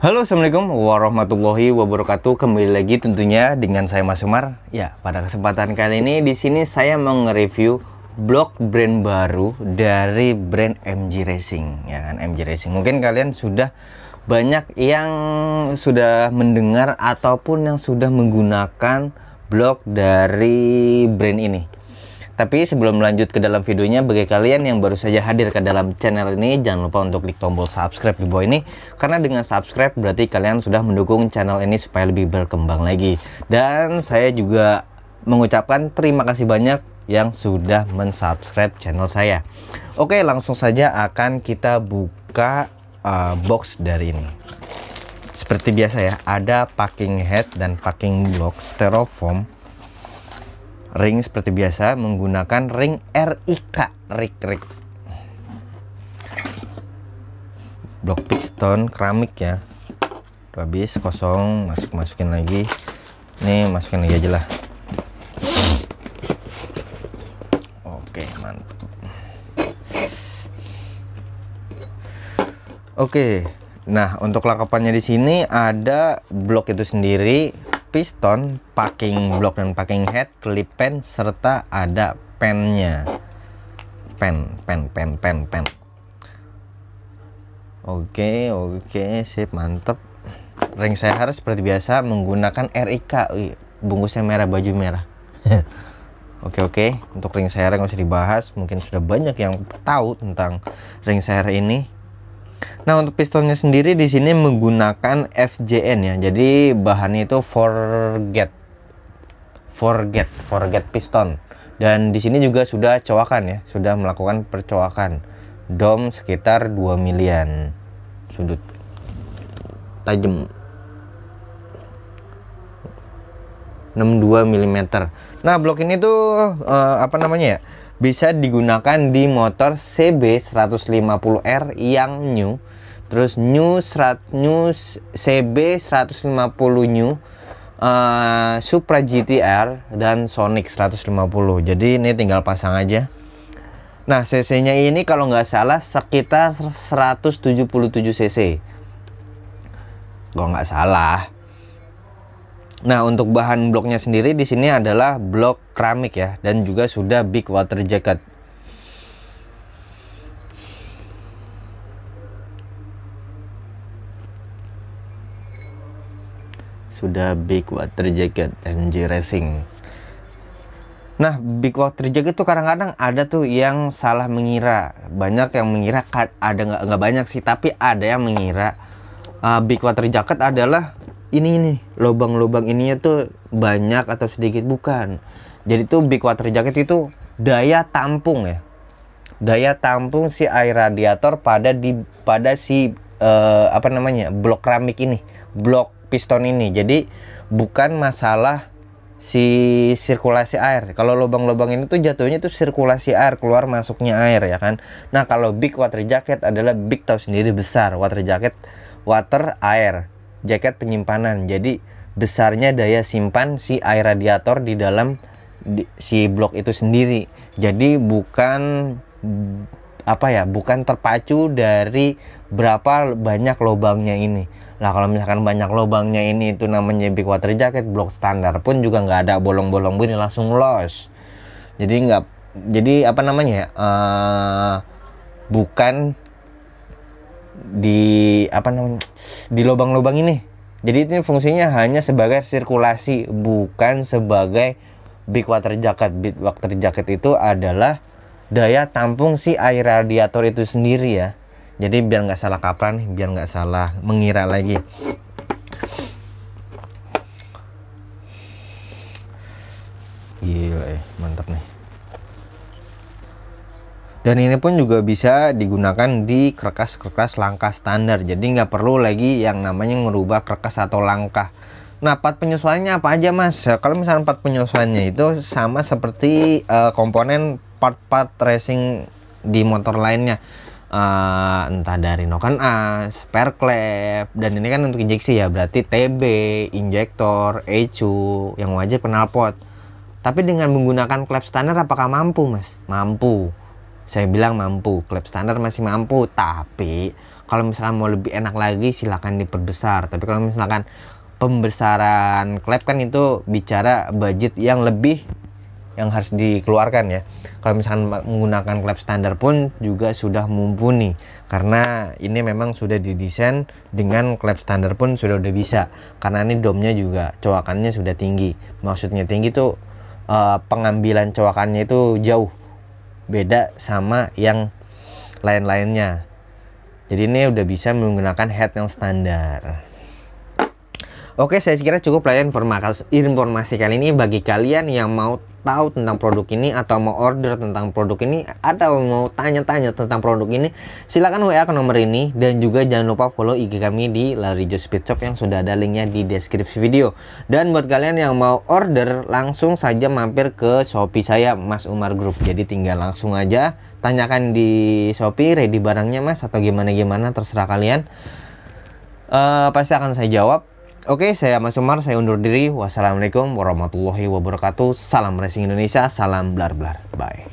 Halo Assalamualaikum warahmatullahi wabarakatuh Kembali lagi tentunya dengan saya Mas Umar Ya pada kesempatan kali ini di sini saya mau nge-review blog brand baru dari brand MG Racing ya kan MG Racing mungkin kalian sudah banyak yang sudah mendengar ataupun yang sudah menggunakan blog dari brand ini tapi sebelum lanjut ke dalam videonya, bagi kalian yang baru saja hadir ke dalam channel ini, jangan lupa untuk klik tombol subscribe di bawah ini. Karena dengan subscribe berarti kalian sudah mendukung channel ini supaya lebih berkembang lagi. Dan saya juga mengucapkan terima kasih banyak yang sudah mensubscribe channel saya. Oke, langsung saja akan kita buka uh, box dari ini. Seperti biasa ya, ada packing head dan packing block styrofoam Ring seperti biasa menggunakan ring RIK, Rik. rik Blok piston keramik ya. Udah habis kosong, masuk masukin lagi. Nih masukin lagi aja lah. Oke, mantap. Oke. Nah, untuk lakapannya di sini ada blok itu sendiri piston, packing block dan packing head, clip pen serta ada pennya. Pen, pen, pen, pen, pen. Oke, oke, sip, mantep. Ring saya harus seperti biasa menggunakan RIK. Bungkusnya merah, baju merah. Oke oke, untuk ring saya nggak usah dibahas. Mungkin sudah banyak yang tahu tentang ring saya ini. Nah untuk pistonnya sendiri di sini menggunakan FJN ya. Jadi bahannya itu forget, forget, forget piston. Dan di sini juga sudah coakan ya, sudah melakukan percoakan. Dom sekitar 2 milian. Sudut tajam 62 mm. Nah, blok ini tuh uh, apa namanya ya? bisa digunakan di motor CB 150R yang new terus new serat new CB 150 new uh, Supra GTR dan Sonic 150 jadi ini tinggal pasang aja nah cc nya ini kalau nggak salah sekitar 177 cc kalau nggak salah Nah, untuk bahan bloknya sendiri di sini adalah blok keramik ya dan juga sudah big water jacket. Sudah big water jacket MG Racing. Nah, big water jacket tuh kadang-kadang ada tuh yang salah mengira. Banyak yang mengira ada nggak banyak sih, tapi ada yang mengira uh, big water jacket adalah ini ini lubang-lubang ininya tuh banyak atau sedikit bukan jadi tuh big water jacket itu daya tampung ya daya tampung si air radiator pada di pada si uh, apa namanya blok keramik ini blok piston ini jadi bukan masalah si sirkulasi air. Kalau lubang-lubang ini tuh jatuhnya tuh sirkulasi air keluar masuknya air ya kan. Nah kalau big water jacket adalah big tahu sendiri besar water jacket water air jaket penyimpanan. Jadi besarnya daya simpan si air radiator di dalam di, si blok itu sendiri. Jadi bukan apa ya, bukan terpacu dari berapa banyak lubangnya ini. Nah kalau misalkan banyak lubangnya ini itu namanya big water jacket blok standar pun juga nggak ada bolong-bolong bunyi langsung los. Jadi nggak jadi apa namanya uh, bukan di apa namanya di lubang-lubang ini jadi ini fungsinya hanya sebagai sirkulasi bukan sebagai big water jacket big water jacket itu adalah daya tampung si air radiator itu sendiri ya jadi biar nggak salah kapan biar nggak salah mengira lagi gila ya mantap nih dan ini pun juga bisa digunakan di kerkas-kerkas langkah standar jadi nggak perlu lagi yang namanya merubah kerkas atau langkah nah part penyesuaiannya apa aja mas ya, kalau misalnya part penyesuaiannya itu sama seperti uh, komponen part-part racing di motor lainnya uh, entah dari noken as, spare klep dan ini kan untuk injeksi ya berarti TB, injektor, ecu yang wajib knalpot tapi dengan menggunakan klep standar apakah mampu mas? mampu saya bilang mampu klep standar masih mampu tapi kalau misalkan mau lebih enak lagi silahkan diperbesar tapi kalau misalkan pembesaran klep kan itu bicara budget yang lebih yang harus dikeluarkan ya kalau misalkan menggunakan klep standar pun juga sudah mumpuni karena ini memang sudah didesain dengan klep standar pun sudah udah bisa karena ini domnya juga coakannya sudah tinggi maksudnya tinggi tuh eh, pengambilan coakannya itu jauh beda sama yang lain-lainnya. Jadi ini udah bisa menggunakan head yang standar. Oke, saya kira cukup lah ya informasi, informasi kali ini bagi kalian yang mau tahu tentang produk ini atau mau order tentang produk ini atau mau tanya-tanya tentang produk ini, silahkan WA ke nomor ini dan juga jangan lupa follow IG kami di Larijo Speed Shop yang sudah ada linknya di deskripsi video. Dan buat kalian yang mau order, langsung saja mampir ke Shopee saya Mas Umar Group. Jadi tinggal langsung aja tanyakan di Shopee ready barangnya Mas atau gimana-gimana terserah kalian. Uh, pasti akan saya jawab Oke, saya Mas Umar, saya undur diri. Wassalamualaikum warahmatullahi wabarakatuh. Salam Racing Indonesia, salam blar blar. Bye.